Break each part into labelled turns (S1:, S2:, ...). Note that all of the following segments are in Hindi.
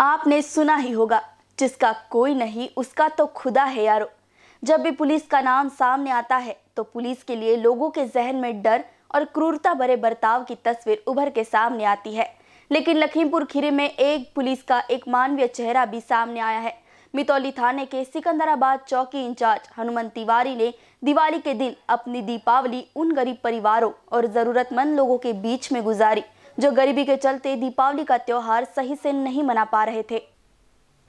S1: आपने सुना ही होगा जिसका कोई नहीं उसका तो खुदा है यारो जब भी पुलिस का नाम सामने आता है तो पुलिस के लिए लोगों के जहन में डर और क्रूरता भरे बर्ताव की तस्वीर उभर के सामने आती है लेकिन लखीमपुर खीरी में एक पुलिस का एक मानवीय चेहरा भी सामने आया है मितौली थाने के सिकंदराबाद चौकी इंचार्ज हनुमंत तिवारी ने दिवाली के दिन अपनी दीपावली उन गरीब परिवारों और ज़रूरतमंद लोगों के बीच में गुजारी जो गरीबी के चलते दीपावली का त्योहार सही से नहीं मना पा रहे थे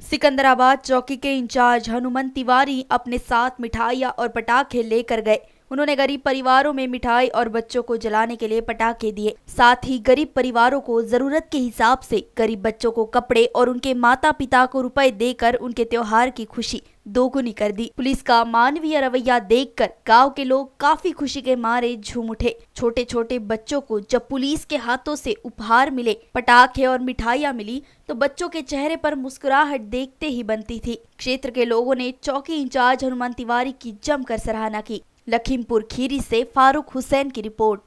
S1: सिकंदराबाद चौकी के इंचार्ज हनुमंत तिवारी अपने साथ मिठाइया और पटाखे लेकर गए उन्होंने गरीब परिवारों में मिठाई और बच्चों को जलाने के लिए पटाखे दिए साथ ही गरीब परिवारों को जरूरत के हिसाब से गरीब बच्चों को कपड़े और उनके माता पिता को रुपए देकर उनके त्योहार की खुशी दोगुनी कर दी पुलिस का मानवीय रवैया देखकर गांव के लोग काफी खुशी के मारे झूम उठे छोटे छोटे बच्चों को जब पुलिस के हाथों से उपहार मिले पटाखे और मिठाइयाँ मिली तो बच्चों के चेहरे पर मुस्कुराहट देखते ही बनती थी क्षेत्र के लोगों ने चौकी इंचार्ज हनुमान तिवारी की जमकर सराहना की लखीमपुर खीरी से फारूक हुसैन की रिपोर्ट